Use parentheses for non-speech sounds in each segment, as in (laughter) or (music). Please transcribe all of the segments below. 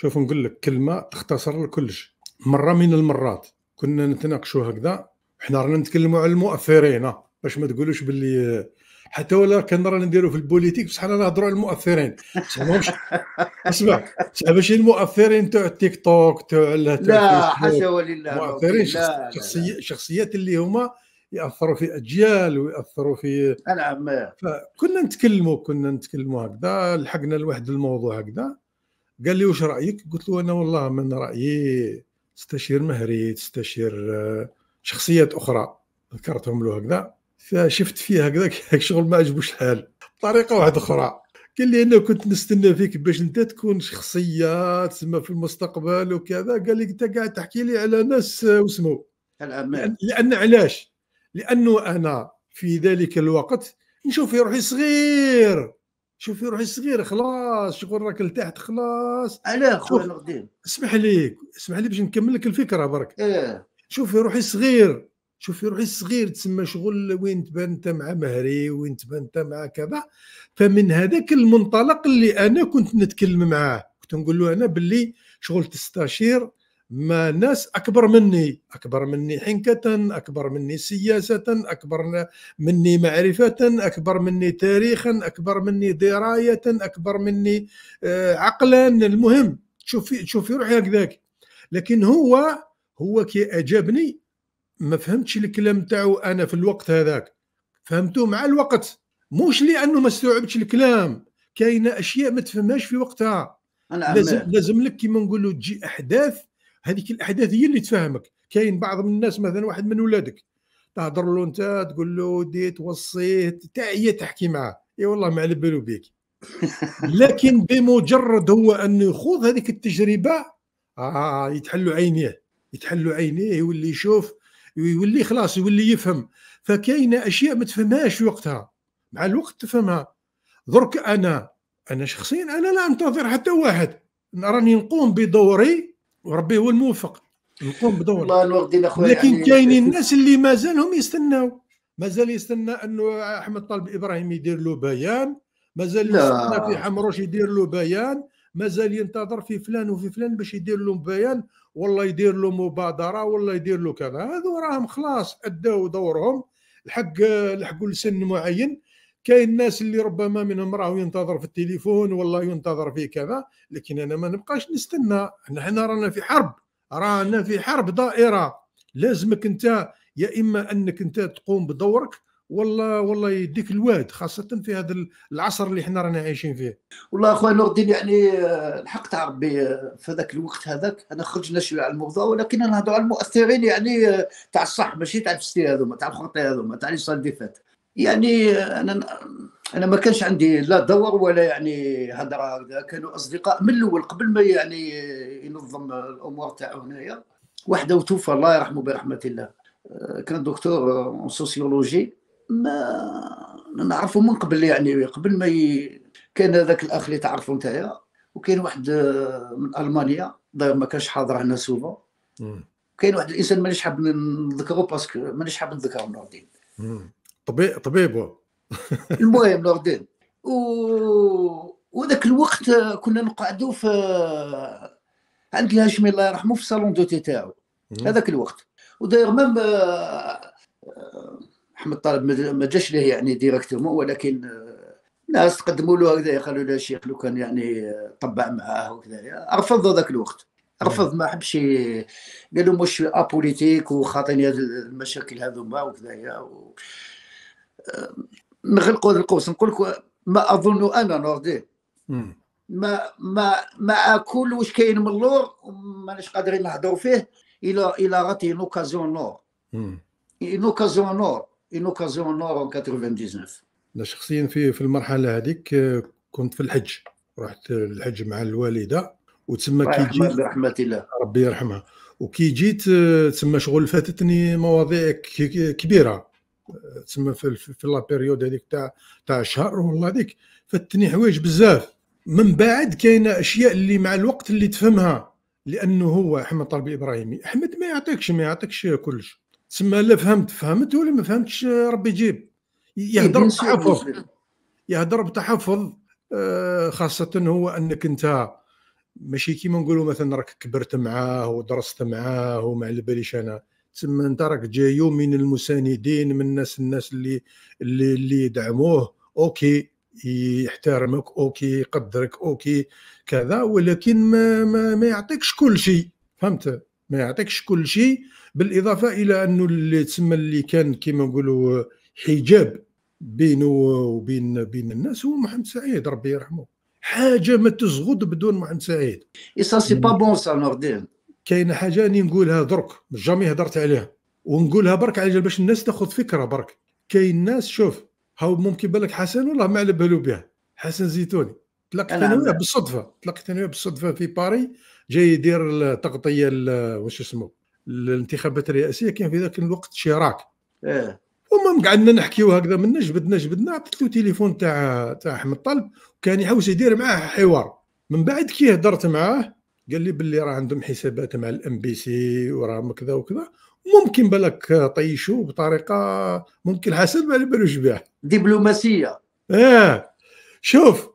شوف نقول لك كلمه تختصر لكلش مره من المرات كنا نتناقشوا هكذا حنا رانا نتكلموا على المؤثرين باش ما تقولوش باللي حتى ولا كان رانا نديروا في البوليتيك بصح رانا نهضروا على المؤثرين مش... (laughs) اسمع ماشي المؤثرين تاع التيك توك تاع لا حاشا ولله المؤثرين شخصيات اللي هما ياثروا في اجيال وياثروا في نعم فكنا نتكلموا كنا نتكلموا هكذا لحقنا لواحد الموضوع هكذا قال لي واش رايك قلت له انا والله من رايي تستشير مهري تستشير آه, شخصيات اخرى ذكرتهم له هكذا فشفت فيه هكذا (laughs) شغل ما عجبوش الحال طريقه واحده اخرى قال لي انا كنت نستنى فيك باش انت تكون شخصيه تسمى في المستقبل وكذا قال لي انت قاعد تحكي لي على ناس آه, واسمو لأن, لان علاش لانه انا في ذلك الوقت نشوف في روحي صغير شوفي روحي صغير خلاص شكون راك لتحت خلاص علاه خويا القديم اسمح لي اسمح لي باش نكمل لك الفكره برك اه شوفي روحي صغير شوفي روحي صغير تسمى شغل وين تبان انت مع مهري وين تبان انت مع كذا فمن هذاك المنطلق اللي انا كنت نتكلم معاه كنت نقول له انا باللي شغل تستشير ما ناس اكبر مني اكبر مني حنكه اكبر مني سياسه اكبر مني معرفه اكبر مني تاريخا اكبر مني درايه اكبر مني آه، عقلا المهم تشوفي تشوفي روحي هكذاك لكن هو هو كي اجابني ما فهمتش الكلام تاعو انا في الوقت هذاك فهمته مع الوقت مش لانه ما استوعبتش الكلام كاينه اشياء ما تفهمهاش في وقتها لازم لازم لك كيما نقولوا تجي احداث هذيك الاحداث هي اللي تفهمك كاين بعض من الناس مثلا واحد من ولادك تهضر له انت تقول له ودي توصيه تعي هي تحكي معاه اي والله ما على بالو بك (laughs) لكن بمجرد هو انه يخوض هذيك التجربه آه يتحلوا عينيه يتحلوا عينيه يولي يشوف يولي خلاص يولي يفهم فكاينه اشياء ما تفهمهاش وقتها مع الوقت تفهمها درك انا انا شخصيا انا لا انتظر حتى واحد راني نقوم بدوري وربي هو الموفق نقوم بدور الله الوغدين اخويا لكن يعني كاينين الناس اللي مازالهم يستناو مازال يستنى انه احمد طالب ابراهيم يدير له بيان مازال يستنى في حمروش يدير له بيان مازال ينتظر في فلان وفي فلان باش يدير له بيان والله يدير له مبادره والله يدير له كذا هذو راهم خلاص اداوا دورهم الحق لحقوا لسن معين كاين الناس اللي ربما منهم راهو ينتظر في التليفون والله ينتظر في كذا لكن انا ما نبقاش نستنى نحن رانا في حرب رانا في حرب دائره لازمك انت يا اما انك انت تقوم بدورك والله والله يديك الواد خاصة في هذا العصر اللي احنا رانا عايشين فيه. والله اخويا نور الدين يعني آه، الحق تاع ربي آه، في هذاك الوقت هذاك انا خرجنا شويه على الموضوع ولكن نهضروا على المؤثرين يعني آه، تاع الصح ماشي تاع الفستي هذوما تاع الخرطي هذوما تاع اللي صار اللي فات. يعني انا انا ما كانش عندي لا دور ولا يعني هدرة هكذا كانوا اصدقاء من الاول قبل ما يعني ينظم الامور تاعو هنايا وحده وتوفى الله يرحمه برحمه الله آه، كان دكتور سوسيولوجي ما نعرفه من قبل يعني قبل ما ي... كان هذاك الاخ اللي تعرفوا نتايا وكاين واحد آه، من المانيا داير ما كانش حاضر هنا سوفا كاين واحد الانسان مانيش حاب نذكره باسكو مانيش حاب نذكره من طبيب طبيبه المهم لوردين و وذاك الوقت كنا نقعدوا في عند الهاشمي الله يرحمه في صالون دوتي تاعو هذاك الوقت وداير ميم آه، احمد طالب ما جاش ليه يعني ديريكتومون ولكن آه، ناس تقدموا له هكذا قالوا له شيخ لو كان يعني طبع معاه وكذا رفض ذاك الوقت رفض ما حبش قال له مش ابوليتيك وخاطيني هذه المشاكل هذوما وكذا نغلقوا هذا القوس نقول لك ما اظن انا نوردي ما ما ما اكل واش كاين من اللور ماناش قادرين نهضروا فيه الى الى غاتي ان اوكازيون نور ان اوكازيون نور ان اوكازيون نور 99 انا شخصيا في في المرحله هذيك آه، كنت في الحج رحت الحج مع الوالده وتسمى كي جيت رحمه الله ربي يرحمها وكي جيت آه، تسمى شغل فاتتني مواضيع كبيره تسمى في, في لا بيريود هذيك تاع تاع شهر والله هذيك فاتني حوايج بزاف من بعد كاينه اشياء اللي مع الوقت اللي تفهمها لانه هو احمد طلبي ابراهيمي احمد ما يعطيكش ما يعطيكش كلش تسمى لا فهمت فهمت ولا ما فهمتش ربي يجيب إيه، يهضر بتحفظ يهضر آه، بتحفظ خاصه هو انك انت ماشي كيما نقولوا مثلا راك كبرت معاه ودرست معاه وما على باليش انا تسمى انت راك جايو من المساندين من الناس الناس اللي اللي اللي يدعموه اوكي يحترمك اوكي يقدرك اوكي كذا ولكن ما ما, ما يعطيكش كل شيء فهمت ما يعطيكش كل شيء بالاضافه الى انه اللي تسمى اللي كان كما نقولوا حجاب بينه وبين بين الناس هو محمد سعيد ربي يرحمه حاجه ما تزغد بدون محمد سعيد اي سا سي با بون سا نوردين كاينه حاجه اني نقولها درك جامي هضرت عليها ونقولها برك على جال باش الناس تاخذ فكره برك كاين ناس شوف هاو ممكن بالك حسن والله ما على بالو بها حسن زيتوني تلاقيت انا وياه بالصدفه تلاقيت انا وياه بالصدفه في باري جاي يدير التغطيه واش اسمه الانتخابات الرئاسيه كان في ذاك الوقت شراك اه المهم قعدنا نحكيو هكذا منا جبدنا جبدنا عطيت له تليفون تاع تاع احمد طلب وكان يحوس يدير معاه حوار من بعد كي هضرت معاه قال لي باللي راه عندهم حسابات مع الام بي سي وراهم كذا وكذا ممكن بالك طيشوا بطريقه ممكن حسن ما على بالوش بها دبلوماسيه اه شوف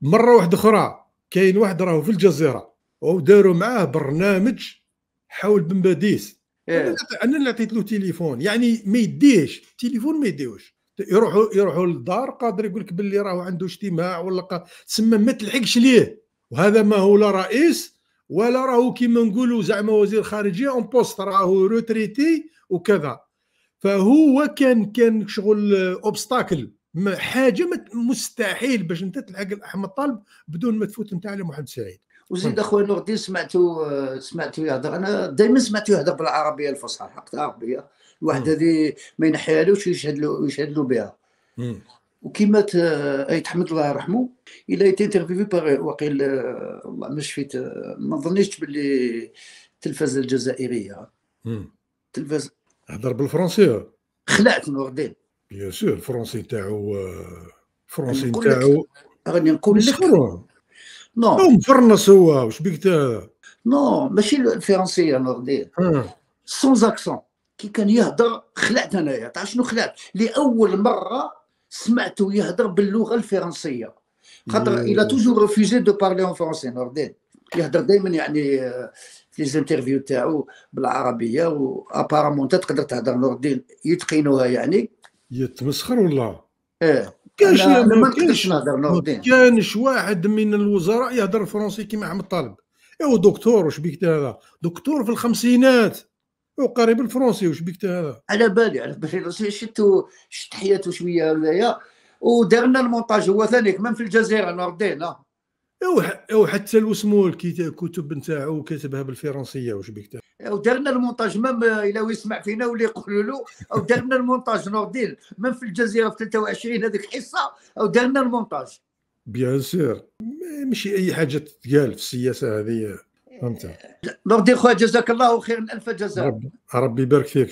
مره واحده اخرى كاين واحد راهو في الجزيره وداروا معاه برنامج حول بن باديس إيه. انا اللي عطيت له تليفون يعني ما يديهش تليفون ما يديهوش يروحوا يروحوا للدار قادر يقول لك باللي راهو عنده اجتماع ولا تسمى ما تلحقش ليه وهذا ما هو لا رئيس ولا راهو كيما نقولوا زعما وزير خارجيه اون بوست راهو روتريتي وكذا فهو كان كان شغل اوبستاكل آه، حاجه مستحيل باش انت تلحق احمد طالب بدون ما تفوت نتاع على محمد سعيد وزيد اخويا نور الدين سمعتو آه، سمعتو يهضر انا دائما سمعته يهضر بالعربيه الفصحى حق العربيه الواحد هذه ما ينحيها له يشهد له يشهد له بها وكيما ايت حمد الله يرحمه الا ايت انترفيو باغ وقيل والله ما شفت آه، ما ظنيتش باللي التلفزه الجزائريه التلفزه هضر بالفرنسيه خلعت من وردين بيان سور الفرنسي تاعو آه، الفرنسي تاعو راني نقول لك نو مفرنس هو واش بيك تا نو ماشي الفرنسيه نوردين سون اكسون كي كان يهضر خلعت انايا تعرف شنو خلعت لاول مره سمعته يهضر باللغه الفرنسيه خاطر الى توجور ريفوزي دو بارلي اون فرونسي نوردين يهضر دائما يعني في آه، زانترفيو تاعو بالعربيه وابارامون انت تقدر تهضر نوردين يتقينوها يعني يتمسخر ولا ايه كاش ما نقدرش نهضر نوردين كانش واحد من الوزراء يهضر الفرنسي كيما احمد طالب ايوا دكتور واش بيك هذا دكتور في الخمسينات وقريب الفرنسي واش بك هذا على بالي على بالي شتو شت حياته شويه هذايا ودرنا المونتاج هو ثاني كمان في الجزائر انا ردينا او حتى وسمو الكتب نتاعو كاتبها بالفرنسيه واش بك ودرنا المونتاج ما الا يسمع فينا ولا يقولوا له او درنا المونتاج نوردين من في الجزيره في 23 هذيك حصه او درنا المونتاج بيان سير ماشي اي حاجه تتقال في السياسه هذه فهمت لوردي خويا جزاك الله خير من الف جزاء ربي يبارك فيك